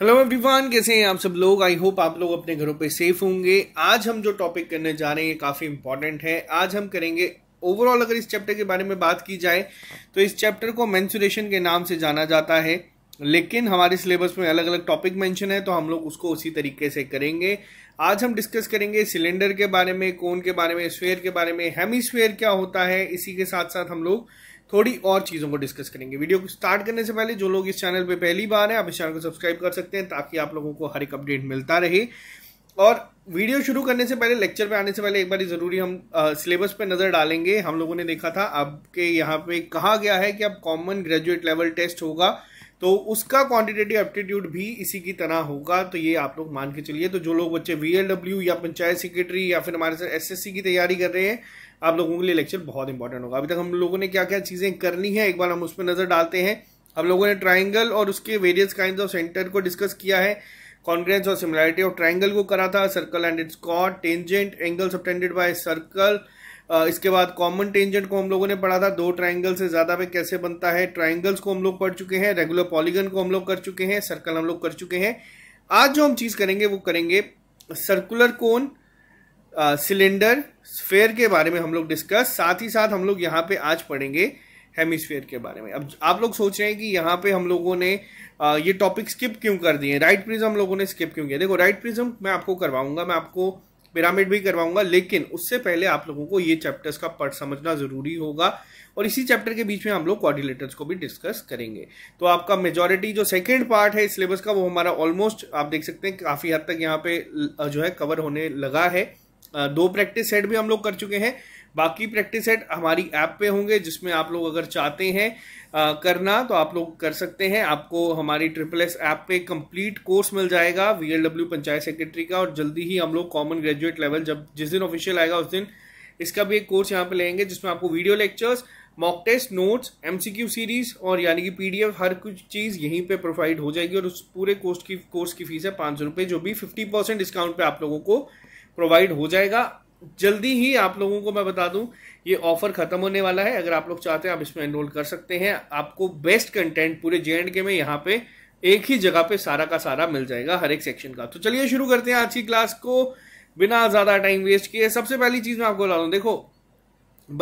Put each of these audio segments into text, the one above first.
hello everyone कैसे हैं आप सब लोग आई होप आप लोग अपने घरों पे सेफ होंगे आज हम जो टॉपिक करने जा रहे हैं ये काफ़ी इंपॉर्टेंट है आज हम करेंगे ओवरऑल अगर इस चैप्टर के बारे में बात की जाए तो इस चैप्टर को मैंसुरेशन के नाम से जाना जाता है लेकिन हमारे सिलेबस में अलग अलग टॉपिक मैंशन है तो हम लोग उसको उसी तरीके से करेंगे आज हम डिस्कस करेंगे सिलेंडर के बारे में कोन के बारे में स्फेयर के बारे में हेमी क्या होता है इसी के साथ साथ हम लोग थोड़ी और चीज़ों को डिस्कस करेंगे वीडियो को स्टार्ट करने से पहले जो लोग इस चैनल पे पहली बार हैं आप इस चैनल को सब्सक्राइब कर सकते हैं ताकि आप लोगों को हर एक अपडेट मिलता रहे और वीडियो शुरू करने से पहले लेक्चर पे आने से पहले एक बार ज़रूरी हम सिलेबस पे नज़र डालेंगे हम लोगों ने देखा था आपके यहाँ पे कहा गया है कि अब कॉमन ग्रेजुएट लेवल टेस्ट होगा तो उसका क्वांटिटेटिव एप्टीट्यूड भी इसी की तरह होगा तो ये आप लोग मान के चलिए तो जो लोग बच्चे वी या पंचायत सेक्रेटरी या फिर हमारे साथ एस की तैयारी कर रहे हैं आप लोगों के लिए लेक्चर बहुत इंपॉर्टेंट होगा अभी तक हम लोगों ने क्या क्या चीज़ें करनी है एक बार हम उस पर नज़र डालते हैं हम लोगों ने ट्राइंगल और उसके वेरियस काइंड ऑफ सेंटर को डिस्कस किया है कॉन्ग्रेंस और सिमिलैरिटी ऑफ ट्राइंगल को करा था सर्कल एंड इट्स कॉट tangent angle subtended by circle इसके बाद कॉमन टेंजेंट को हम लोगों ने पढ़ा था दो ट्राइंगल से ज़्यादा पे कैसे बनता है ट्राइंगल्स को हम लोग पढ़ चुके हैं रेगुलर पॉलीगन को हम लोग कर चुके हैं सर्कल हम लोग कर चुके हैं आज जो हम चीज़ करेंगे वो करेंगे सर्कुलर कोन सिलेंडर स्फेयर के बारे में हम लोग डिस्कस साथ ही साथ हम लोग यहाँ पे आज पढ़ेंगे हेमिस्फेयर के बारे में अब आप लोग सोच रहे हैं कि यहाँ पे हम लोगों ने आ, ये टॉपिक स्किप क्यों कर दिए राइट प्रिज्म हम लोगों ने स्किप क्यों किया देखो राइट प्रिज्म मैं आपको करवाऊंगा मैं आपको पिरामिड भी करवाऊंगा लेकिन उससे पहले आप लोगों को ये चैप्टर्स का पढ़ समझना ज़रूरी होगा और इसी चैप्टर के बीच में हम लोग कॉर्डिलेटर्स को भी डिस्कस करेंगे तो आपका मेजोरिटी जो सेकेंड पार्ट है सिलेबस का वो हमारा ऑलमोस्ट आप देख सकते हैं काफ़ी हद तक यहाँ पे जो है कवर होने लगा है दो प्रैक्टिस सेट भी हम लोग कर चुके हैं बाकी प्रैक्टिस सेट हमारी ऐप पे होंगे जिसमें आप लोग अगर चाहते हैं आ, करना तो आप लोग कर सकते हैं आपको हमारी ट्रिपल एस ऐप पे कंप्लीट कोर्स मिल जाएगा वीएलडब्ल्यू पंचायत सेक्रेटरी का और जल्दी ही हम लोग कॉमन ग्रेजुएट लेवल जब जिस दिन ऑफिशियल आएगा उस दिन इसका भी एक कोर्स यहाँ पे लेंगे जिसमें आपको video lectures mock test notes MCQ series और यानी कि पीडीएफ हर कुछ चीज़ यहीं पर प्रोवाइड हो जाएगी और उस पूरे कोर्स की कोर्स की फीस है पाँच सौ रुपये जो भी फिफ्टी परसेंट डिस्काउंट पे आप लोगों को प्रोवाइड हो जाएगा जल्दी ही आप लोगों को मैं बता दूं ये ऑफर खत्म होने वाला है अगर आप लोग चाहते हैं आप इसमें एनरोल कर सकते हैं आपको बेस्ट कंटेंट पूरे जे एंड के में यहाँ पे एक ही जगह पे सारा का सारा मिल जाएगा हर एक सेक्शन का तो चलिए शुरू करते हैं आज की क्लास को बिना ज़्यादा टाइम वेस्ट किए सबसे पहली चीज़ मैं आपको बता दूँ देखो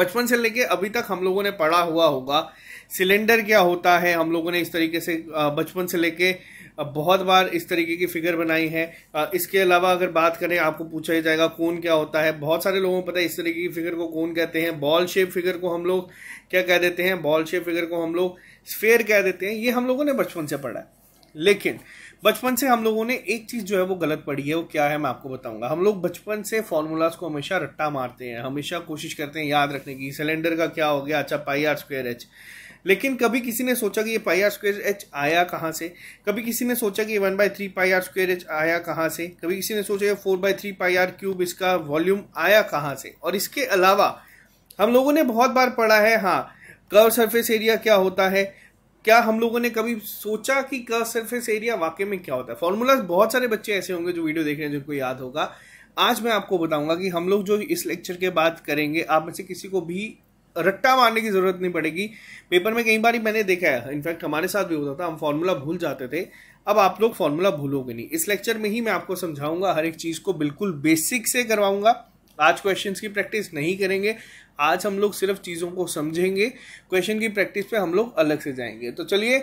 बचपन से लेके अभी तक हम लोगों ने पढ़ा हुआ होगा सिलेंडर क्या होता है हम लोगों ने इस तरीके से बचपन से लेके बहुत बार इस तरीके की फिगर बनाई है इसके अलावा अगर बात करें आपको पूछा ही जाएगा कौन क्या होता है बहुत सारे लोगों को पता है इस तरीके की फिगर को कौन कहते हैं बॉल शेप फिगर को हम लोग क्या कह देते हैं बॉल शेप फिगर को हम लोग स्फेयर कह देते हैं ये हम लोगों ने बचपन से पढ़ा है लेकिन बचपन से हम लोगों ने एक चीज़ जो है वो गलत पढ़ी है वो क्या है मैं आपको बताऊंगा हम लोग बचपन से फॉर्मूलाज को हमेशा रट्टा मारते हैं हमेशा कोशिश करते हैं याद रखने की सिलेंडर का क्या हो गया अच्छा पाई आर स्क्वेयर एच लेकिन कभी किसी ने सोचा कि ये पाई आर स्क्वेयर एच आया कहाँ से कभी किसी ने सोचा कि one by three pi r square h आया कहाँ से कभी किसी ने सोचा four by three pi r cube इसका वॉल्यूम आया कहाँ से और इसके अलावा हम लोगों ने बहुत बार पढ़ा है हाँ कर्व सरफेस एरिया क्या होता है क्या हम लोगों ने कभी सोचा कि कर्व सरफेस एरिया वाकई में क्या होता है फॉर्मूलाज बहुत सारे बच्चे ऐसे होंगे जो वीडियो देख रहे हैं जिनको याद होगा आज मैं आपको बताऊंगा कि हम लोग जो इस लेक्चर के बाद करेंगे आप में से किसी को भी रट्टा मारने की ज़रूरत नहीं पड़ेगी पेपर में कई बार ही मैंने देखा है इनफैक्ट हमारे साथ भी होता था हम फॉर्मूला भूल जाते थे अब आप लोग फॉर्मूला भूलोगे नहीं इस लेक्चर में ही मैं आपको समझाऊंगा हर एक चीज़ को बिल्कुल बेसिक से करवाऊंगा आज क्वेश्चन की प्रैक्टिस नहीं करेंगे आज हम लोग सिर्फ चीज़ों को समझेंगे क्वेश्चन की प्रैक्टिस पे हम लोग अलग से जाएंगे तो चलिए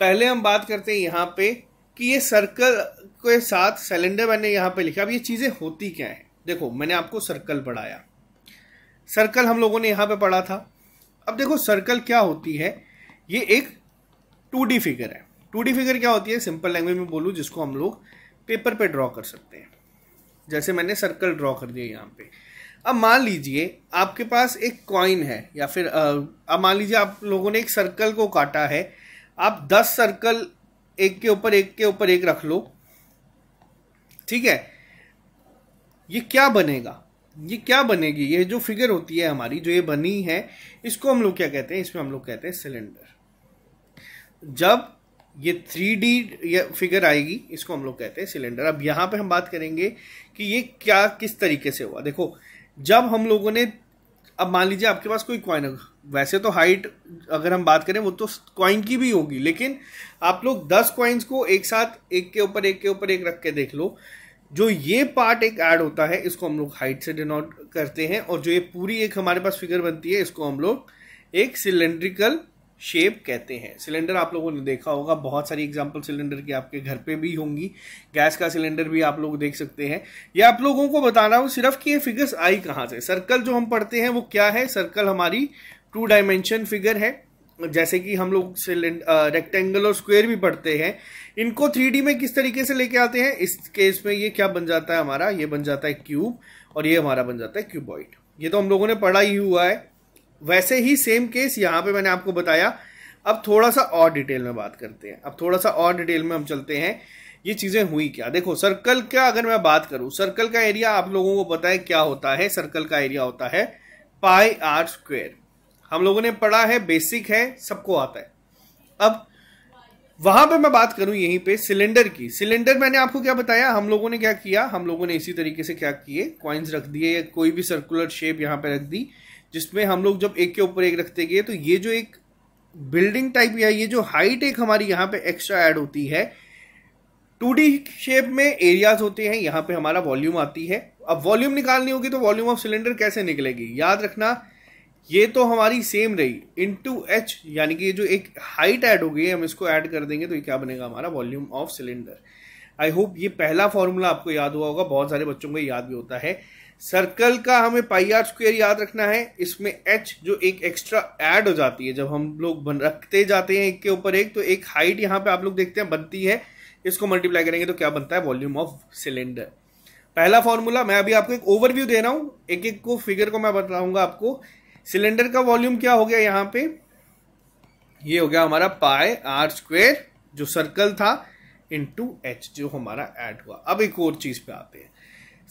पहले हम बात करते हैं यहाँ पे कि ये सर्कल के साथ सिलेंडर मैंने यहाँ पे लिखा अब ये चीज़ें होती क्या है देखो मैंने आपको सर्कल पढ़ाया सर्कल हम लोगों ने यहाँ पे पढ़ा था अब देखो सर्कल क्या होती है ये एक टू फिगर है टू फिगर क्या होती है सिंपल लैंग्वेज में बोलूँ जिसको हम लोग पेपर पे ड्रॉ कर सकते हैं जैसे मैंने सर्कल ड्रॉ कर दिया यहाँ पे अब मान लीजिए आपके पास एक कॉइन है या फिर अब मान लीजिए आप लोगों ने एक सर्कल को काटा है आप दस सर्कल एक के ऊपर एक के ऊपर एक रख लो ठीक है ये क्या बनेगा ये क्या बनेगी ये जो फिगर होती है हमारी जो ये बनी है इसको हम लोग क्या कहते हैं इसमें हम लोग कहते हैं सिलेंडर जब ये थ्री डी फिगर आएगी इसको हम लोग कहते हैं सिलेंडर अब यहां पे हम बात करेंगे कि ये क्या किस तरीके से हुआ देखो जब हम लोगों ने अब मान लीजिए आपके पास कोई क्वाइन वैसे तो हाइट अगर हम बात करें वो तो क्वाइन की भी होगी लेकिन आप लोग दस क्वाइंस को एक साथ एक के ऊपर एक के ऊपर एक रख के देख लो जो ये पार्ट एक ऐड होता है इसको हम लोग हाइट से डिनोट करते हैं और जो ये पूरी एक हमारे पास फिगर बनती है इसको हम लोग एक सिलेंड्रिकल शेप कहते हैं सिलेंडर आप लोगों ने देखा होगा बहुत सारी एग्जांपल सिलेंडर की आपके घर पे भी होंगी गैस का सिलेंडर भी आप लोग देख सकते हैं ये आप लोगों को बता रहा हूँ सिर्फ कि ये फिगर्स आई कहाँ से सर्कल जो हम पढ़ते हैं वो क्या है सर्कल हमारी टू डायमेंशन फिगर है जैसे कि हम लोग रेक्टेंगल और स्क्वायर भी पढ़ते हैं इनको थ्री में किस तरीके से लेके आते हैं इस केस में ये क्या बन जाता है हमारा ये बन जाता है क्यूब और ये हमारा बन जाता है क्यूबॉइड ये तो हम लोगों ने पढ़ा ही हुआ है वैसे ही सेम केस यहाँ पे मैंने आपको बताया अब थोड़ा सा और डिटेल में बात करते हैं अब थोड़ा सा और डिटेल में हम चलते हैं ये चीज़ें हुई क्या देखो सर्कल का अगर मैं बात करूँ सर्कल का एरिया आप लोगों को पता है क्या होता है सर्कल का एरिया होता है पाई आर स्क्वेयर हम लोगों ने पढ़ा है बेसिक है सबको आता है अब वहां पे मैं बात करूं यहीं पे सिलेंडर की सिलेंडर मैंने आपको क्या बताया हम लोगों ने क्या किया हम लोगों ने इसी तरीके से क्या किए कॉइन्स रख दिए या कोई भी सर्कुलर शेप यहाँ पे रख दी जिसमें हम लोग जब एक के ऊपर एक रखते गए तो ये जो एक बिल्डिंग टाइप या ये जो हाइट एक हमारी यहाँ पे एक्स्ट्रा ऐड होती है टू शेप में एरियाज होते हैं यहाँ पे हमारा वॉल्यूम आती है अब वॉल्यूम निकालनी होगी तो वॉल्यूम ऑफ सिलेंडर कैसे निकलेगी याद रखना ये तो हमारी सेम रही इन टू एच यानी कि जो एक हाइट ऐड हो गई है हम इसको ऐड कर देंगे तो ये क्या बनेगा हमारा volume of cylinder I hope ये पहला फॉर्मूला आपको याद हुआ होगा बहुत सारे बच्चों को याद भी होता है सर्कल का हमें पाई आर स्क्वेयर याद रखना है इसमें एच जो एक एक्स्ट्रा ऐड हो जाती है जब हम लोग बन रखते जाते हैं एक के ऊपर एक तो एक हाइट यहाँ पे आप लोग देखते हैं बनती है इसको मल्टीप्लाई करेंगे तो क्या बनता है वॉल्यूम ऑफ सिलेंडर पहला फॉर्मूला मैं अभी आपको एक ओवरव्यू दे रहा हूँ एक एक को फिगर को मैं बताऊंगा आपको सिलेंडर का वॉल्यूम क्या हो गया यहाँ पे ये हो गया हमारा पाए आर स्क्वेयर जो सर्कल था इंटू एच जो हमारा ऐड हुआ अब एक और चीज पे आते हैं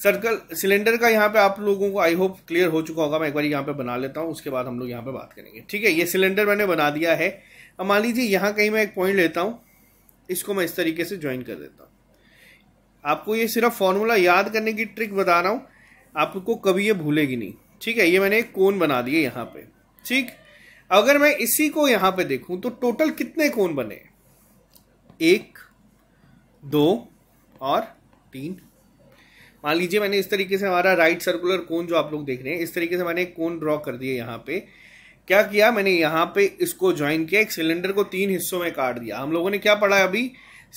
सर्कल सिलेंडर का यहाँ पे आप लोगों को आई होप क्लियर हो चुका होगा मैं एक बार यहाँ पे बना लेता हूँ उसके बाद हम लोग यहाँ पे बात करेंगे ठीक है ये सिलेंडर मैंने बना दिया है अब मान लीजिए यहाँ कहीं मैं एक पॉइंट लेता हूँ इसको मैं इस तरीके से ज्वाइन कर देता हूँ आपको ये सिर्फ फॉर्मूला याद करने की ट्रिक बता रहा हूँ आपको कभी ये भूलेगी नहीं ठीक है ये मैंने एक कोन बना दिए यहाँ पे ठीक अगर मैं इसी को यहां पे देखूं तो टोटल कितने कोन बने एक दो और तीन मान लीजिए मैंने इस तरीके से हमारा राइट सर्कुलर कोन जो आप लोग देख रहे हैं इस तरीके से मैंने एक कोन ड्रॉ कर दिया यहाँ पे क्या किया मैंने यहाँ पे इसको ज्वाइन किया एक सिलेंडर को तीन हिस्सों में काट दिया हम लोगों ने क्या पढ़ा अभी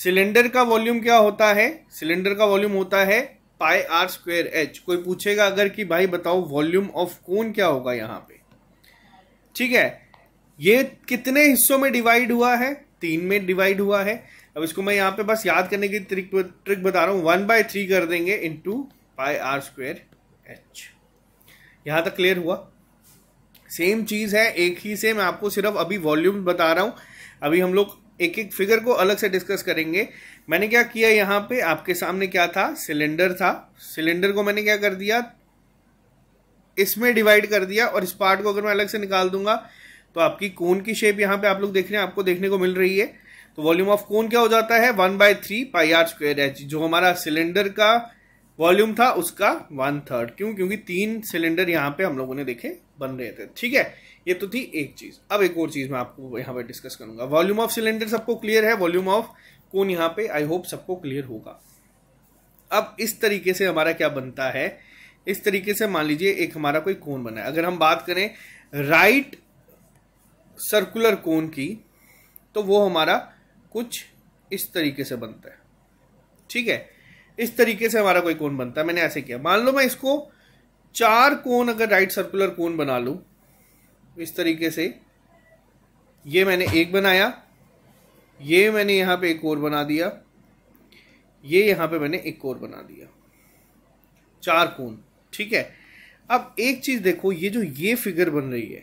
सिलेंडर का वॉल्यूम क्या होता है सिलेंडर का वॉल्यूम होता है पाई आर स्क्वेयर एच कोई पूछेगा अगर कि भाई बताओ वॉल्यूम ऑफ कोन क्या होगा यहाँ पे ठीक है ये कितने हिस्सों में डिवाइड हुआ है तीन में डिवाइड हुआ है अब इसको मैं यहाँ पे बस याद करने की ट्रिक ट्रिक बता रहा हूँ वन बाय थ्री कर देंगे into pi r square h यहाँ तक क्लियर हुआ सेम चीज़ है एक ही से मैं आपको सिर्फ अभी वॉल्यूम बता रहा हूँ अभी हम लोग एक एक फिगर को अलग से डिस्कस करेंगे मैंने क्या किया यहाँ पे आपके सामने क्या था सिलेंडर था सिलेंडर को मैंने क्या कर दिया इसमें डिवाइड कर दिया और इस पार्ट को अगर मैं अलग से निकाल दूंगा तो आपकी कोन की शेप यहाँ पे आप लोग देख रहे हैं आपको देखने को मिल रही है तो वॉल्यूम ऑफ कोन क्या हो जाता है one by three pi r square h जो हमारा सिलेंडर का वॉल्यूम था उसका वन थर्ड क्यों क्योंकि तीन सिलेंडर यहाँ पे हम लोगों ने देखे बन रहे थे ठीक है ये तो थी एक चीज अब एक और चीज मैं आपको यहाँ पे डिस्कस करूंगा वॉल्यूम ऑफ सिलेंडर सबको क्लियर है वॉल्यूम ऑफ कौन यहाँ पे आई होप सबको क्लियर होगा अब इस तरीके से हमारा क्या बनता है इस तरीके से मान लीजिए एक हमारा कोई कोन बना है अगर हम बात करें राइट सर्कुलर कोन की तो वो हमारा कुछ इस तरीके से बनता है ठीक है इस तरीके से हमारा कोई कोन बनता है मैंने ऐसे किया मान लो मैं इसको चार कोन अगर राइट सर्कुलर कोन बना लूं इस तरीके से ये मैंने एक बनाया ये मैंने यहाँ पे एक और बना दिया ये यहाँ पे मैंने एक और बना दिया चार कोन ठीक है अब एक चीज़ देखो ये जो ये फिगर बन रही है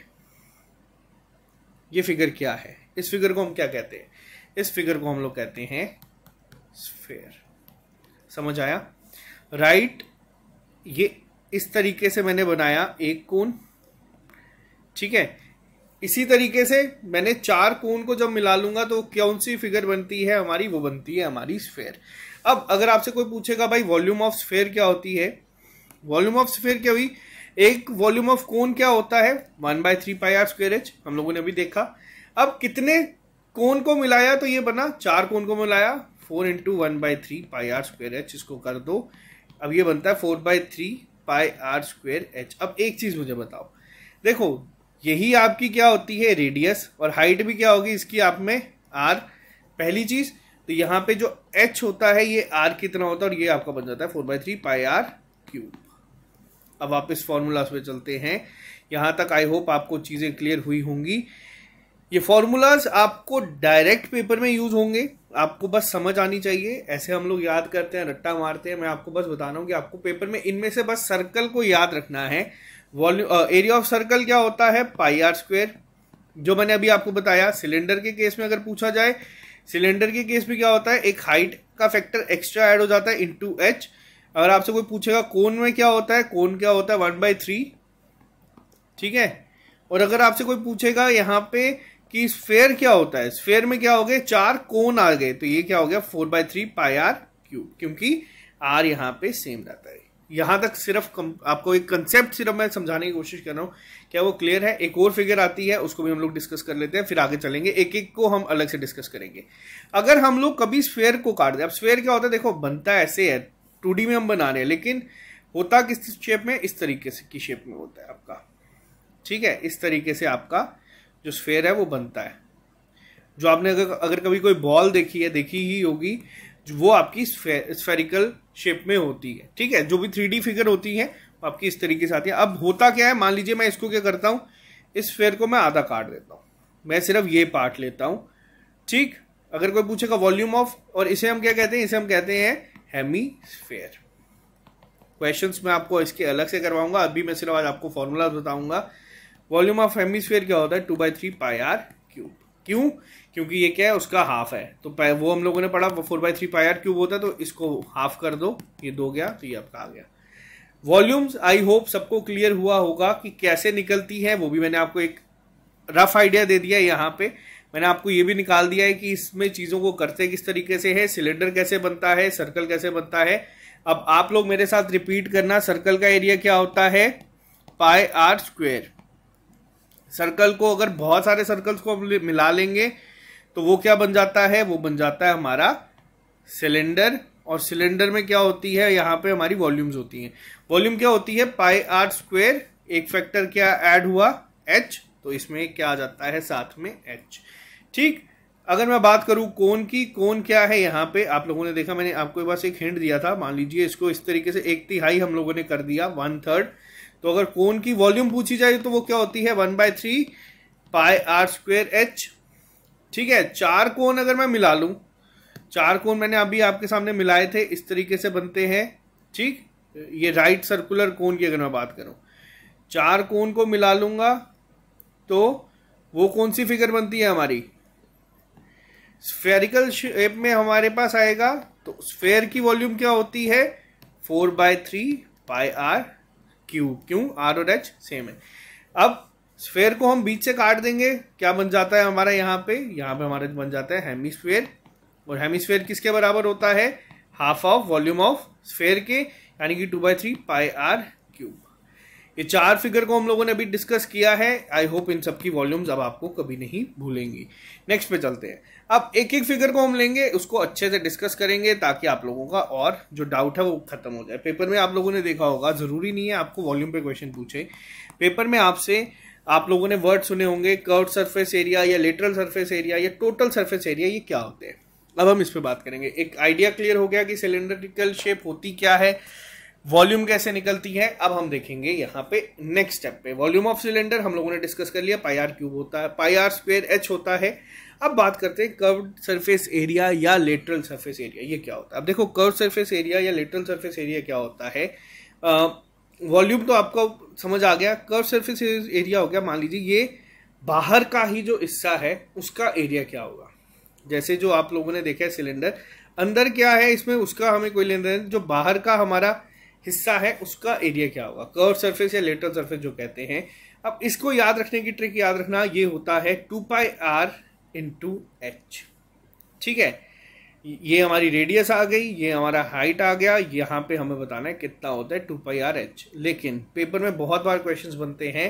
ये फिगर क्या है इस फिगर को हम क्या कहते हैं इस फिगर को हम लोग कहते हैं स्फेयर समझ आया राइट ये इस तरीके से मैंने बनाया एक कोन ठीक है इसी तरीके से मैंने चार कोन को जब मिला लूंगा तो कौन सी फिगर बनती है हमारी वो बनती है हमारी स्फेयर अब अगर आपसे कोई पूछेगा भाई वॉल्यूम ऑफ स्फेयर क्या होती है वॉल्यूम ऑफ स्फेयर क्या हुई एक वॉल्यूम ऑफ कोन क्या होता है one by three pi r square h हम लोगों ने अभी देखा अब कितने कोन को मिलाया तो ये बना चार कोन को मिलाया four into one by three pi r square h इसको कर दो अब ये बनता है four by three pi r square h अब एक चीज मुझे बताओ देखो यही आपकी क्या होती है रेडियस और हाइट भी क्या होगी इसकी आप में आर पहली चीज तो यहाँ पे जो एच होता है ये आर कितना होता है और ये आपका बन जाता है four by three pi r cube अब इस फॉर्मूलाज पे चलते हैं यहां तक आई होप आपको चीज़ें क्लियर हुई होंगी ये फॉर्मूलाज आपको डायरेक्ट पेपर में यूज होंगे आपको बस समझ आनी चाहिए ऐसे हम लोग याद करते हैं रट्टा मारते हैं मैं आपको बस बता रहा हूँ कि आपको पेपर में इनमें से बस सर्कल को याद रखना है वॉल्यूम एरिया ऑफ सर्कल क्या होता है पाई आर स्क्वेयर जो मैंने अभी आपको बताया सिलेंडर के केस में अगर पूछा जाए सिलेंडर के केस में क्या होता है एक हाइट का फैक्टर एक्स्ट्रा ऐड हो जाता है टू एच अगर आपसे कोई पूछेगा कोन में क्या होता है कोन क्या होता है वन बाई थ्री ठीक है और अगर आपसे कोई पूछेगा यहाँ पे कि स्फेयर क्या होता है स्फेयर में क्या हो गए चार कोन आ गए तो ये क्या हो गया four by three pi r cube क्योंकि आर यहाँ पे सेम रहता है यहाँ तक सिर्फ कम, आपको एक कंसेप्ट सिर्फ मैं समझाने की कोशिश कर रहा हूँ क्या वो क्लियर है एक और फिगर आती है उसको भी हम लोग डिस्कस कर लेते हैं फिर आगे चलेंगे एक एक को हम अलग से डिस्कस करेंगे अगर हम लोग कभी स्वेयर को काट दें अब स्वेयर क्या होता है देखो बनता ऐसे है टू में हम बना रहे हैं लेकिन होता किस शेप में इस तरीके से की शेप में होता है आपका ठीक है इस तरीके से आपका जो स्वेयर है वो बनता है जो आपने अगर अगर कभी कोई बॉल देखी है देखी ही होगी वो आपकी स्फेरिकल शेप में होती है ठीक है जो भी थ्री फिगर होती है आपकी इस तरीके से आती है अब होता क्या है मान लीजिए मैं इसको क्या करता हूँ इस फेयर को मैं आधा काट देता हूँ मैं सिर्फ ये पार्ट लेता हूँ ठीक अगर कोई पूछेगा वॉल्यूम ऑफ और इसे हम क्या कहते हैं इसे हम कहते हैं हेमी स्फेयर क्वेश्चन मैं आपको इसके अलग से करवाऊंगा अभी मैं सिर्फ आज आपको फॉर्मूला बताऊंगा वॉल्यूम ऑफ हेमी स्फेयर क्या होता है two by three pi r क्यों क्योंकि ये क्या है उसका हाफ है तो वो हम लोगों ने पढ़ा four by three pi r cube होता है तो इसको हाफ कर दो ये दो गया तो ये आपका आ गया वॉल्यूम्स आई होप सबको क्लियर हुआ होगा कि कैसे निकलती है वो भी मैंने आपको एक रफ आइडिया दे दिया यहाँ पे मैंने आपको ये भी निकाल दिया है कि इसमें चीज़ों को करते किस तरीके से है सिलेंडर कैसे बनता है सर्कल कैसे बनता है अब आप लोग मेरे साथ रिपीट करना सर्कल का एरिया क्या होता है पाए आर स्क्वेयर सर्कल को अगर बहुत सारे सर्कल्स को मिला लेंगे तो वो क्या बन जाता है वो बन जाता है हमारा सिलेंडर और सिलेंडर में क्या होती है यहाँ पे हमारी वॉल्यूम्स होती हैं वॉल्यूम क्या होती है पाई आर स्क्वेयर एक फैक्टर क्या ऐड हुआ एच तो इसमें क्या आ जाता है साथ में एच ठीक अगर मैं बात करूं कोन की कोन क्या है यहाँ पे आप लोगों ने देखा मैंने आपको पास एक हिंट दिया था मान लीजिए इसको इस तरीके से एक तिहाई हम लोगों ने कर दिया वन थर्ड तो अगर कोन की वॉल्यूम पूछी जाए तो वो क्या होती है one by three pi r square h ठीक है चार कोन अगर मैं मिला लूं चार कोन मैंने अभी आपके सामने मिलाए थे इस तरीके से बनते हैं ठीक ये राइट सर्कुलर कोन की अगर मैं बात करूं चार कोन को मिला लूंगा तो वो कौन सी फिगर बनती है हमारी स्फेरिकल शेप में हमारे पास आएगा तो स्फेयर की वॉल्यूम क्या होती है four by three pi r cube क्यों आर और एच सेम है अब स्फेयर को हम बीच से काट देंगे क्या बन जाता है हमारा यहाँ पे यहाँ पे हमारा बन जाता है हेमिस्फेयर और हेमिस्फेयर किसके बराबर होता है half of volume of sphere के यानी कि two by three pi r cube ये चार फिगर को हम लोगों ने अभी डिस्कस किया है आई होप इन सबकी वॉल्यूम्स अब आपको कभी नहीं भूलेंगी नेक्स्ट पे चलते हैं अब एक एक फिगर को हम लेंगे उसको अच्छे से डिस्कस करेंगे ताकि आप लोगों का और जो डाउट है वो खत्म हो जाए पेपर में आप लोगों ने देखा होगा ज़रूरी नहीं है आपको वॉल्यूम पे क्वेश्चन पूछे पेपर में आपसे आप लोगों ने वर्ड सुने होंगे कर्ड सरफेस एरिया या लेटरल सरफेस एरिया या टोटल सरफेस एरिया ये क्या होते हैं अब हम इस पर बात करेंगे एक आइडिया क्लियर हो गया कि सिलेंड्रिकल शेप होती क्या है वॉल्यूम कैसे निकलती है अब हम देखेंगे यहाँ पे नेक्स्ट स्टेप पे वॉल्यूम ऑफ सिलेंडर हम लोगों ने डिस्कस कर लिया पाई आर क्यूब होता है पाई आर स्क्वेयर एच होता है अब बात करते हैं कर्व सरफेस एरिया या लेटरल सरफेस एरिया ये क्या होता है अब देखो कर्व सरफेस एरिया या लेटरल सरफेस एरिया क्या होता है वॉल्यूम तो आपको समझ आ गया कर्व सरफेस एरिया हो गया मान लीजिए ये बाहर का ही जो हिस्सा है उसका एरिया क्या होगा जैसे जो आप लोगों ने देखा है सिलेंडर अंदर क्या है इसमें उसका हमें कोई लेन देन जो बाहर का हमारा हिस्सा है उसका एरिया क्या होगा कर्व सरफेस या लेटरल सरफेस जो कहते हैं अब इसको याद रखने की ट्रिक याद रखना ये होता है two pi r into h ठीक है ये हमारी रेडियस आ गई ये हमारा हाइट आ गया यहाँ पे हमें बताना है कितना होता है टू पाई आर एच लेकिन पेपर में बहुत बार क्वेश्चंस बनते हैं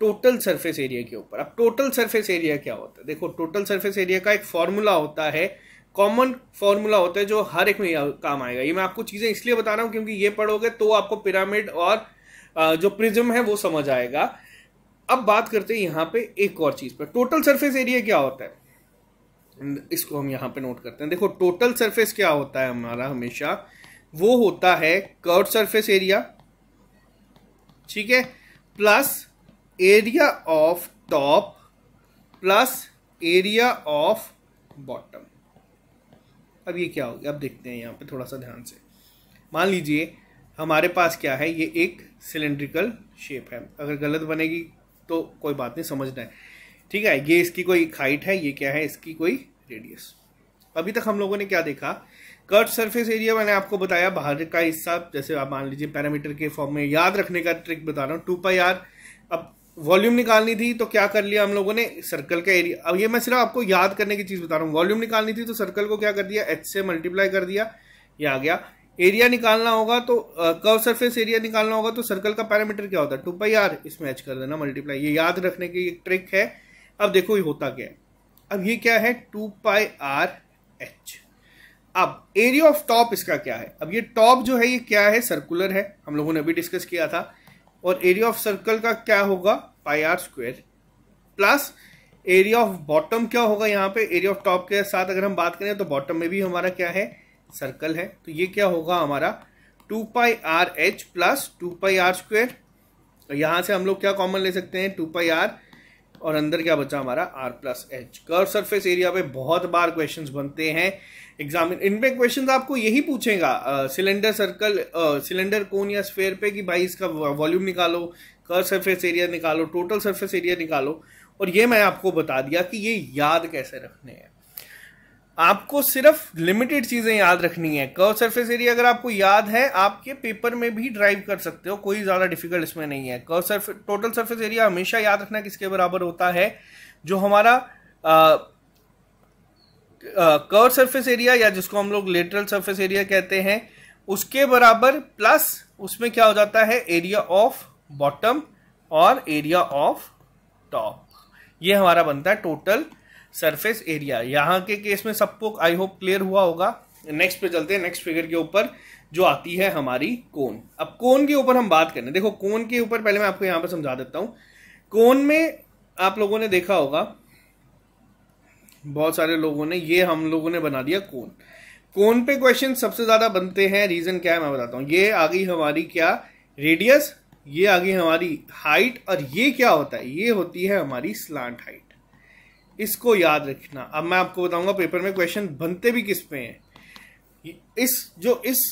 टोटल सरफेस एरिया के ऊपर अब टोटल सरफेस एरिया क्या होता है देखो टोटल सरफेस एरिया का एक फॉर्मूला होता है कॉमन फॉर्मूला होता है जो हर एक में काम आएगा ये मैं आपको चीज़ें इसलिए बता रहा हूँ क्योंकि ये पढ़ोगे तो आपको पिरामिड और जो प्रिज्म है वो समझ आएगा अब बात करते हैं यहाँ पे एक और चीज़ पर टोटल सरफेस एरिया क्या होता है इसको हम यहाँ पे नोट करते हैं देखो टोटल सरफेस क्या होता है हमारा हमेशा वो होता है कर्व सरफेस एरिया ठीक है plus area of top plus area of bottom अब ये क्या हो गया अब देखते हैं यहाँ पे थोड़ा सा ध्यान से मान लीजिए हमारे पास क्या है ये एक सिलेंड्रिकल शेप है अगर गलत बनेगी तो कोई बात नहीं समझना है ठीक है ये इसकी कोई हाइट है ये क्या है इसकी कोई रेडियस अभी तक हम लोगों ने क्या देखा कट सरफेस एरिया मैंने आपको बताया बाहर का हिस्सा जैसे आप मान लीजिए पैरामीटर के फॉर्म में याद रखने का ट्रिक बता रहा हूँ टू पाई आर अब वॉल्यूम निकालनी थी तो क्या कर लिया हम लोगों ने सर्कल का एरिया अब ये मैं सिर्फ आपको याद करने की चीज़ बता रहा हूँ वॉल्यूम निकालनी थी तो सर्कल को क्या कर दिया एच से मल्टीप्लाई कर दिया ये आ गया एरिया निकालना होगा तो कर्व सरफेस एरिया निकालना होगा तो सर्कल का पैरामीटर क्या होता है टू पाई आर इसमें एच कर देना मल्टीप्लाई ये याद रखने की एक ट्रिक है अब देखो ये होता क्या है अब ये क्या है टू पाई आर एच अब एरिया ऑफ टॉप इसका क्या है अब ये टॉप जो है ये क्या है सर्कुलर है हम लोगों ने अभी डिस्कस किया था और एरिया ऑफ सर्कल का क्या होगा pi r square plus area of bottom क्या होगा यहाँ पे एरिया ऑफ टॉप के साथ अगर हम बात करें तो बॉटम में भी हमारा क्या है सर्कल है तो ये क्या होगा हमारा two pi r h plus two pi r square यहाँ से हम लोग क्या कॉमन ले सकते हैं टू पाई आर और अंदर क्या बचा हमारा r plus h curve surface area पे बहुत बार क्वेश्चंस बनते हैं एग्जाम इनमें क्वेश्चन आपको यही पूछेगा सिलेंडर सर्कल सिलेंडर कोन या स्फेयर पे कि भाई इसका वॉल्यूम निकालो कर सरफेस एरिया निकालो टोटल सरफेस एरिया निकालो और ये मैं आपको बता दिया कि ये याद कैसे रखने हैं आपको सिर्फ लिमिटेड चीजें याद रखनी है कर्व सरफेस एरिया अगर आपको याद है आपके पेपर में भी ड्राइव कर सकते हो कोई ज्यादा डिफिकल्ट इसमें नहीं है curve surface total surface area हमेशा याद रखना किसके बराबर होता है जो हमारा कर्व सरफेस एरिया या जिसको हम लोग लेटरल सरफेस एरिया कहते हैं उसके बराबर प्लस उसमें क्या हो जाता है एरिया ऑफ बॉटम और एरिया ऑफ टॉप ये हमारा बनता है टोटल सरफेस एरिया यहाँ के केस में सबको आई होप क्लियर हुआ होगा नेक्स्ट पे चलते हैं नेक्स्ट फिगर के ऊपर जो आती है हमारी कोन अब कोन के ऊपर हम बात करें देखो कोन के ऊपर पहले मैं आपको यहाँ पर समझा देता हूँ कोन में आप लोगों ने देखा होगा बहुत सारे लोगों ने ये हम लोगों ने बना दिया कोन कोन पे क्वेश्चन सबसे ज्यादा बनते हैं रीजन क्या है मैं बताता हूँ ये आ गई हमारी क्या रेडियस ये आ गई हमारी हाइट और ये क्या होता है ये होती है हमारी स्लांट हाइट इसको याद रखना अब मैं आपको बताऊंगा पेपर में क्वेश्चन बनते भी किस पे हैं इस जो इस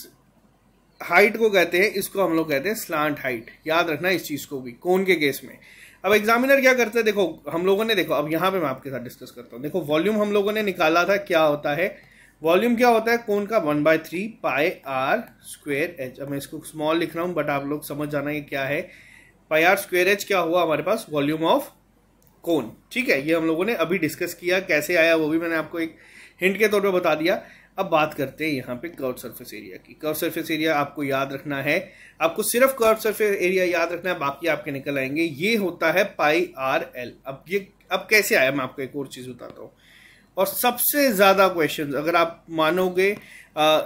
हाइट को कहते हैं इसको हम लोग कहते हैं स्लांट हाइट याद रखना इस चीज को भी कौन के केस में अब एग्जामिनर क्या करते हैं देखो हम लोगों ने देखो अब यहां पे मैं आपके साथ डिस्कस करता हूं देखो वॉल्यूम हम लोगों ने निकाला था क्या होता है वॉल्यूम क्या होता है कौन का one by three pi r square h अब मैं इसको स्मॉल लिख रहा हूं बट आप लोग समझ जाना ये क्या है पाई आर स्क्वेयर एच क्या हुआ हमारे पास वॉल्यूम ऑफ कौन ठीक है ये हम लोगों ने अभी डिस्कस किया कैसे आया वो भी मैंने आपको एक हिंट के तौर पर बता दिया अब बात करते हैं यहाँ पे कर्व सरफेस एरिया की कर्व सरफेस एरिया आपको याद रखना है आपको सिर्फ कर्व सरफेस एरिया याद रखना है बाकी आपके निकल आएंगे ये होता है पाई आर एल अब ये अब कैसे आया मैं आपको एक और चीज़ बताता हूँ और सबसे ज़्यादा क्वेश्चन अगर आप मानोगे आ,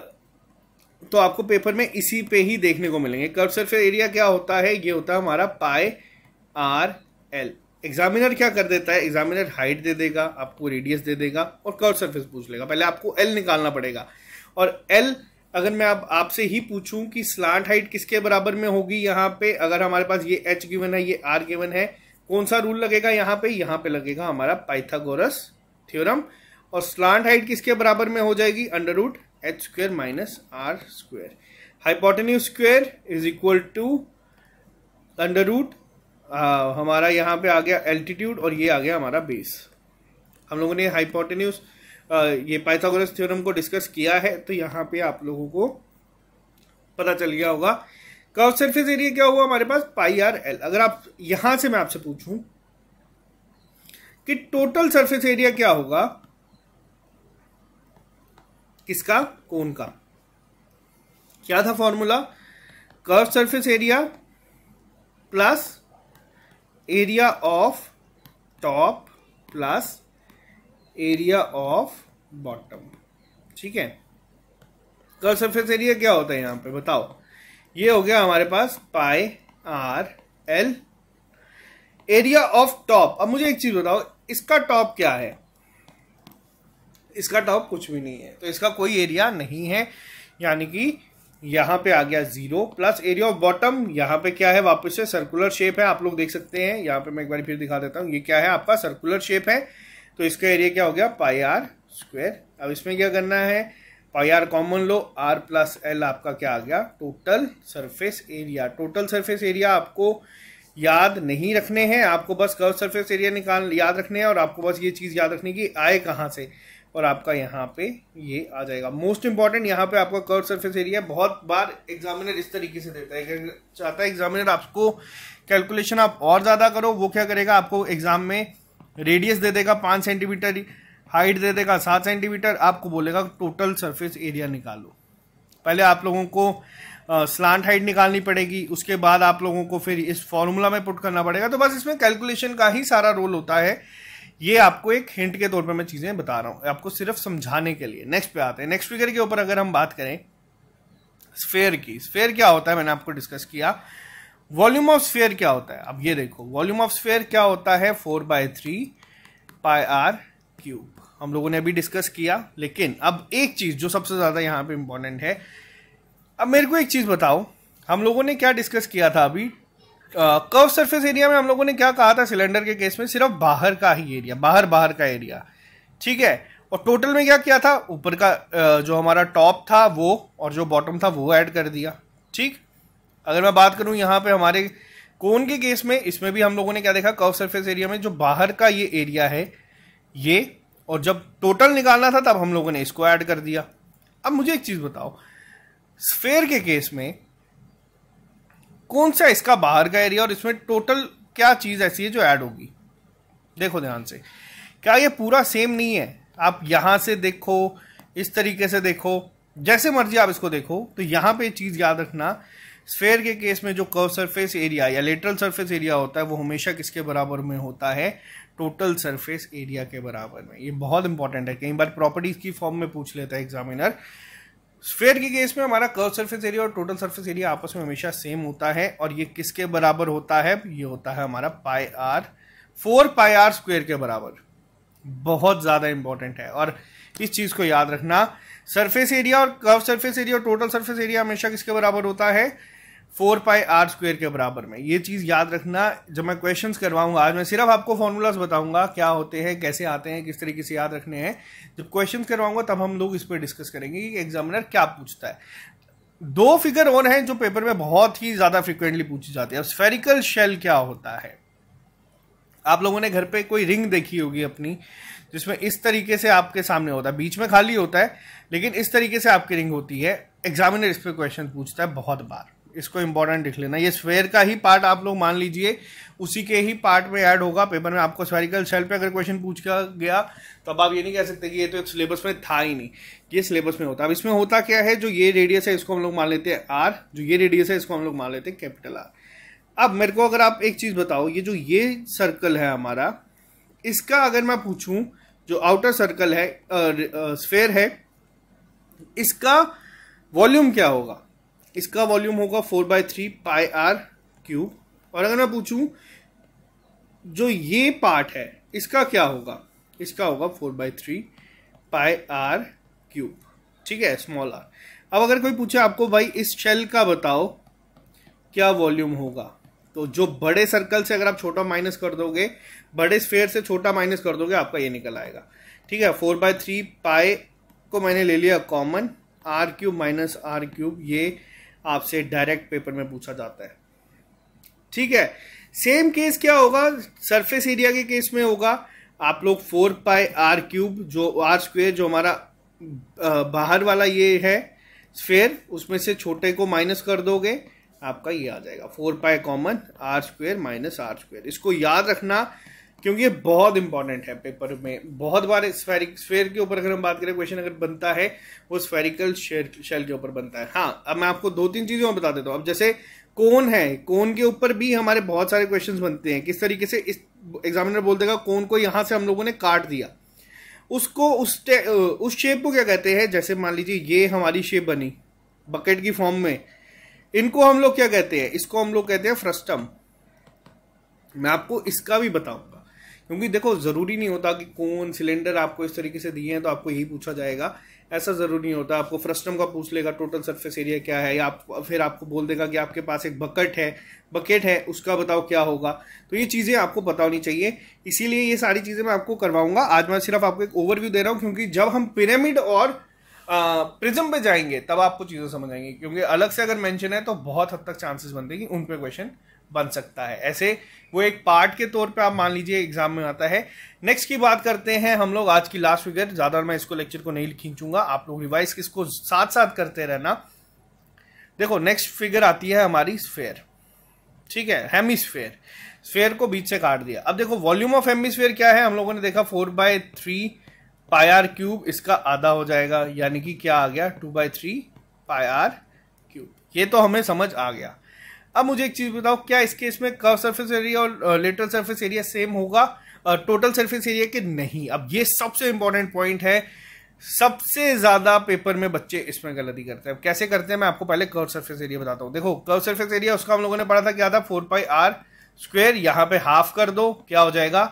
तो आपको पेपर में इसी पे ही देखने को मिलेंगे कर्व सरफेस एरिया क्या होता है ये होता है हमारा पाई आर एल एग्जामिनर क्या कर देता है एग्जामिनर हाइट दे देगा आपको रेडियस दे देगा और कर्व सरफेस पूछ लेगा पहले आपको एल निकालना पड़ेगा और एल अगर मैं अब आपसे ही पूछूं कि स्लांट हाइट किसके बराबर में होगी यहाँ पे अगर हमारे पास ये एच गिवन है ये आर गिवन है कौन सा रूल लगेगा यहाँ पे यहाँ पे लगेगा हमारा पाइथागोरस थ्योरम और स्लांट हाइट किसके बराबर में हो जाएगी under root h square minus r square hypotenuse square is equal to under root आ, हमारा यहाँ पे आ गया एल्टीट्यूड और ये आ गया हमारा बेस हम लोगों ने हाइपोटेन्यूस ये पाइथागोरस थ्योरम को डिस्कस किया है तो यहाँ पे आप लोगों को पता चल गया होगा कर्व सरफेस एरिया क्या हुआ हमारे पास पाई आर एल अगर आप यहां से मैं आपसे पूछूं कि टोटल सरफेस एरिया क्या होगा किसका कौन का क्या था formula curve surface area plus area of top plus area of bottom ठीक है कल सरफेस एरिया क्या होता है यहां पे बताओ ये हो गया हमारे पास pi r l area of top अब मुझे एक चीज बताओ इसका टॉप क्या है इसका टॉप कुछ भी नहीं है तो इसका कोई एरिया नहीं है यानी कि यहाँ पे आ गया zero plus area of bottom यहाँ पे क्या है वापस से सर्कुलर शेप है आप लोग देख सकते हैं यहाँ पे मैं एक बार फिर दिखा देता हूँ ये क्या है आपका सर्कुलर शेप है तो इसका एरिया क्या हो गया पाई आर स्क्वेयर अब इसमें क्या करना है पाई आर कॉमन लो आर प्लस एल आपका क्या आ गया total surface area total surface area आपको याद नहीं रखने हैं आपको बस कर्व सरफेस एरिया निकाल याद रखने हैं और आपको बस ये चीज़ याद रखने की आए कहाँ से और आपका यहाँ पे ये आ जाएगा मोस्ट इंपॉर्टेंट यहाँ पे आपका कर्व सरफेस एरिया बहुत बार एग्जामिनर इस तरीके से देता है चाहता है एग्जामिनर आपको कैलकुलेशन आप और ज़्यादा करो वो क्या करेगा आपको एग्जाम में रेडियस दे देगा पाँच सेंटीमीटर हाइट दे देगा सात सेंटीमीटर आपको बोलेगा टोटल सर्फेस एरिया निकालो पहले आप लोगों को स्लांट हाइट निकालनी पड़ेगी उसके बाद आप लोगों को फिर इस फॉर्मूला में पुट करना पड़ेगा तो बस इसमें कैलकुलेशन का ही सारा रोल होता है ये आपको एक हिंट के तौर पे मैं चीज़ें बता रहा हूं आपको सिर्फ समझाने के लिए नेक्स्ट पे आते हैं नेक्स्ट फिगर के ऊपर अगर हम बात करें स्फेयर की स्फेयर क्या होता है मैंने आपको डिस्कस किया वॉल्यूम ऑफ स्फेयर क्या होता है अब ये देखो वॉल्यूम ऑफ स्फेयर क्या होता है four by three pi r cube हम लोगों ने अभी डिस्कस किया लेकिन अब एक चीज़ जो सबसे ज़्यादा यहाँ पे इंपॉर्टेंट है अब मेरे को एक चीज़ बताओ हम लोगों ने क्या डिस्कस किया था अभी कर्व सरफेस एरिया में हम लोगों ने क्या कहा था सिलेंडर के केस में सिर्फ बाहर का ही एरिया बाहर बाहर का एरिया ठीक है और टोटल में क्या किया था ऊपर का जो हमारा टॉप था वो और जो बॉटम था वो ऐड कर दिया ठीक अगर मैं बात करूं यहाँ पे हमारे कोन के केस में इसमें भी हम लोगों ने क्या देखा कर्व सरफेस एरिया में जो बाहर का ये एरिया है ये और जब टोटल निकालना था तब हम लोगों ने इसको ऐड कर दिया अब मुझे एक चीज़ बताओ स्फेयर के केस में कौन सा इसका बाहर का एरिया और इसमें टोटल क्या चीज़ ऐसी है जो ऐड होगी देखो ध्यान से क्या ये पूरा सेम नहीं है आप यहां से देखो इस तरीके से देखो जैसे मर्जी आप इसको देखो तो यहां पे चीज़ याद रखना स्फेयर के केस में जो कर्व सरफेस एरिया या लेटरल सरफेस एरिया होता है वो हमेशा किसके बराबर में होता है टोटल सरफेस एरिया के बराबर में ये बहुत इंपॉर्टेंट है कई बार प्रॉपर्टीज़ की फॉर्म में पूछ लेता है एग्जामिनर स्फेयर के केस में हमारा कर्व सरफेस एरिया और टोटल सरफेस एरिया आपस में हमेशा सेम होता है और ये किसके बराबर होता है ये होता है हमारा pi r four pi r square के बराबर बहुत ज़्यादा इंपॉर्टेंट है और इस चीज़ को याद रखना सरफेस एरिया और कर्व सरफेस एरिया और टोटल सरफेस एरिया हमेशा किसके बराबर होता है फोर पाई आर स्क्वेयर के बराबर में ये चीज़ याद रखना जब मैं क्वेश्चन करवाऊंगा आज मैं सिर्फ आपको फॉर्मूलाज बताऊंगा क्या होते हैं कैसे आते हैं किस तरीके से याद रखने हैं जब क्वेश्चन करवाऊंगा तब हम लोग इस पर डिस्कस करेंगे कि एग्जामिनर क्या पूछता है दो फिगर और हैं जो पेपर में बहुत ही ज़्यादा फ्रिक्वेंटली पूछी जाती है स्फेरिकल शेल क्या होता है आप लोगों ने घर पे कोई रिंग देखी होगी अपनी जिसमें इस तरीके से आपके सामने होता है बीच में खाली होता है लेकिन इस तरीके से आपकी रिंग होती है एग्जामिनर इस पर क्वेश्चन पूछता है बहुत बार इसको इम्पोर्टेंट लिख लेना ये स्वेयर का ही पार्ट आप लोग मान लीजिए उसी के ही पार्ट में ऐड होगा पेपर में आपको स्वेरिकल सेल पे अगर क्वेश्चन पूछा गया तो अब आप ये नहीं कह सकते कि ये तो एक सिलेबस में था ही नहीं ये सिलेबस में होता अब इसमें होता क्या है जो ये रेडियस है इसको हम लोग मान लेते हैं आर जो ये रेडियस है इसको हम लोग मान लेते हैं कैपिटल आर अब मेरे को अगर आप एक चीज़ बताओ ये जो ये सर्कल है हमारा इसका अगर मैं पूछूं जो आउटर सर्कल है स्फेयर है इसका वॉल्यूम क्या होगा इसका वॉल्यूम होगा four by three pi r cube और अगर मैं पूछूं जो ये पार्ट है इसका क्या होगा इसका होगा four by three pi r cube ठीक है स्मॉल आर अब अगर कोई पूछे आपको भाई इस शेल का बताओ क्या वॉल्यूम होगा तो जो बड़े सर्कल से अगर आप छोटा माइनस कर दोगे बड़े स्फेयर से छोटा माइनस कर दोगे आपका ये निकल आएगा ठीक है फोर बाय थ्री पाए को मैंने ले लिया common r cube minus r cube ये आपसे डायरेक्ट पेपर में पूछा जाता है ठीक है सेम केस क्या होगा सरफेस एरिया के केस में होगा आप लोग फोर पाई आर क्यूब जो आर स्क्वेयर जो हमारा बाहर वाला ये है स्फेयर उसमें से छोटे को माइनस कर दोगे आपका ये आ जाएगा four pi common r square minus r square इसको याद रखना क्योंकि ये बहुत इंपॉर्टेंट है पेपर में बहुत बार स्फेरिक स्फेयर के ऊपर अगर हम बात करें क्वेश्चन अगर बनता है वो स्फेरिकल शेल के ऊपर बनता है हाँ अब मैं आपको दो तीन चीज़ें और बता देता हूँ अब जैसे कौन है कौन के ऊपर भी हमारे बहुत सारे क्वेश्चन बनते हैं किस तरीके से इस एग्जामिनर बोल देगा कौन को यहाँ से हम लोगों ने काट दिया उसको उस उस शेप को क्या कहते हैं जैसे मान लीजिए ये हमारी शेप बनी बकेट की फॉर्म में इनको हम लोग क्या कहते हैं इसको हम लोग कहते हैं फ्रस्टम मैं आपको इसका भी बताऊंगा क्योंकि देखो ज़रूरी नहीं होता कि कौन सिलेंडर आपको इस तरीके से दिए हैं तो आपको यही पूछा जाएगा ऐसा ज़रूरी नहीं होता आपको फ्रस्टम का पूछ लेगा टोटल सरफेस एरिया क्या है या आप फिर आपको बोल देगा कि आपके पास एक बकेट है बकेट है उसका बताओ क्या होगा तो ये चीज़ें आपको पता होनी चाहिए इसीलिए ये सारी चीज़ें मैं आपको करवाऊंगा आज मैं सिर्फ आपको एक ओवरव्यू दे रहा हूँ क्योंकि जब हम पिरामिड और प्रिज्म पे जाएंगे तब आपको चीज़ें समझ आएंगी क्योंकि अलग से अगर मैंशन है तो बहुत हद तक चांसेस बनते हैं उन पर क्वेश्चन बन सकता है ऐसे वो एक पार्ट के तौर पे आप मान लीजिए एग्जाम में आता है नेक्स्ट की बात करते हैं हम लोग आज की लास्ट फिगर ज़्यादा मैं इसको लेक्चर को नहीं खींचूंगा आप लोग रिवाइज इसको साथ साथ करते रहना देखो नेक्स्ट फिगर आती है हमारी स्फेयर ठीक है हेमिस्फेयर स्फेयर को बीच से काट दिया अब देखो वॉल्यूम ऑफ हेमिस्फेयर क्या है हम लोगों ने देखा four by three pi r cube इसका आधा हो जाएगा यानी कि क्या आ गया two by three pi r cube ये तो हमें समझ आ गया अब मुझे एक चीज़ बताओ क्या इस केस में कर्व सरफेस एरिया और लेटरल सरफेस एरिया सेम होगा टोटल सरफेस एरिया के नहीं अब ये सबसे इंपॉर्टेंट पॉइंट है सबसे ज़्यादा पेपर में बच्चे इसमें गलती करते हैं कैसे करते हैं मैं आपको पहले कर्व सरफेस एरिया बताता हूँ देखो कर्व सरफेस एरिया उसका हम लोगों ने पढ़ा था क्या था फोर पाई आर स्क्वेयर यहाँ पे हाफ कर दो क्या हो जाएगा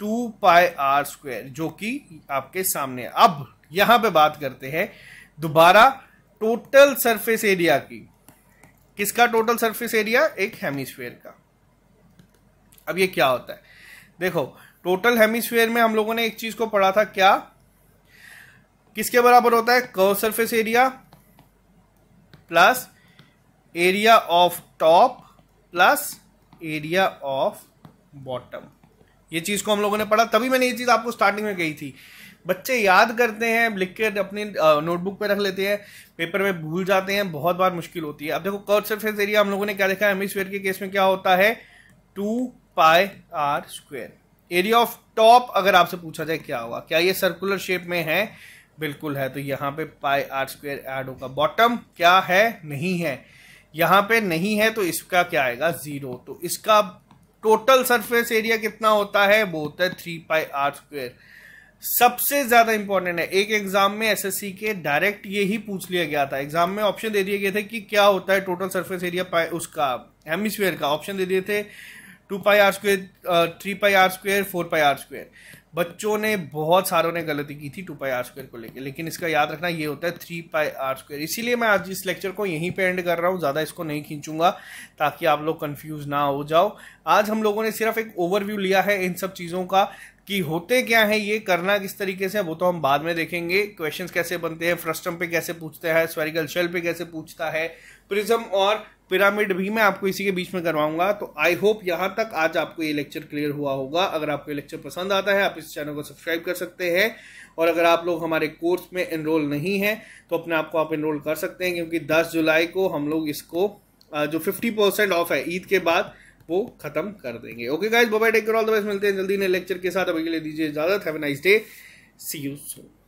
टू पाई आर स्क्वेयर जो कि आपके सामने अब यहाँ पे बात करते हैं दोबारा टोटल सरफेस एरिया की किसका टोटल सरफेस एरिया एक हेमिस्फेयर का अब ये क्या होता है देखो टोटल हेमिसफेयर में हम लोगों ने एक चीज को पढ़ा था क्या किसके बराबर होता है curve surface area plus area of top plus area of bottom ये चीज को हम लोगों ने पढ़ा तभी मैंने ये चीज आपको स्टार्टिंग में कही थी बच्चे याद करते हैं लिख के अपनी नोटबुक पे रख लेते हैं पेपर में भूल जाते हैं बहुत बार मुश्किल होती है अब देखो कर्व सरफेस एरिया हम लोगों ने क्या देखा है हेमिस्फेयर के केस में क्या होता है two pi r square area of top अगर आपसे पूछा जाए क्या होगा क्या ये सर्कुलर शेप में है बिल्कुल है तो यहाँ पे पाई आर स्क्वेयर एड होगा बॉटम क्या है नहीं है यहाँ पे नहीं है तो इसका क्या आएगा जीरो तो इसका टोटल सरफेस एरिया कितना होता है वो होता है थ्री पाई आर स्क्वेयर सबसे ज्यादा इंपॉर्टेंट है एक एग्जाम में एसएससी के डायरेक्ट ये ही पूछ लिया गया था एग्जाम में ऑप्शन दे दिए गए थे कि क्या होता है टोटल सरफेस एरिया उसका हेमिस्फेयर का ऑप्शन दे दिए थे two pi r square three pi r square four pi r square बच्चों ने बहुत सारों ने गलती की थी टू पाई आर स्क्वेयर को लेकर लेकिन इसका याद रखना ये होता है थ्री पाई आर स्क्वेयर इसीलिए मैं आज इस लेक्चर को यहीं पे एंड कर रहा हूँ ज़्यादा इसको नहीं खींचूंगा ताकि आप लोग कन्फ्यूज ना हो जाओ आज हम लोगों ने सिर्फ एक ओवरव्यू लिया है इन सब चीज़ों का कि होते क्या है ये करना किस तरीके से वो तो हम बाद में देखेंगे क्वेश्चंस कैसे बनते हैं फ्रस्टम पे कैसे पूछते हैं स्वेरिकल शेल पे कैसे पूछता है प्रिज्म और पिरामिड भी मैं आपको इसी के बीच में करवाऊंगा तो आई होप यहाँ तक आज आपको ये लेक्चर क्लियर हुआ होगा अगर आपको ये लेक्चर पसंद आता है आप इस चैनल को सब्सक्राइब कर सकते हैं और अगर आप लोग हमारे कोर्स में इनरोल नहीं हैं तो अपने आप को आप इनरोल कर सकते हैं क्योंकि दस जुलाई को हम लोग इसको जो फिफ्टी परसेंट ऑफ है ईद के बाद वो खत्म कर देंगे okay guys bye take care all the best मिलते हैं जल्दी नए लेक्चर के साथ अभी के लिए दीजिए इजाजत have nice day see you soon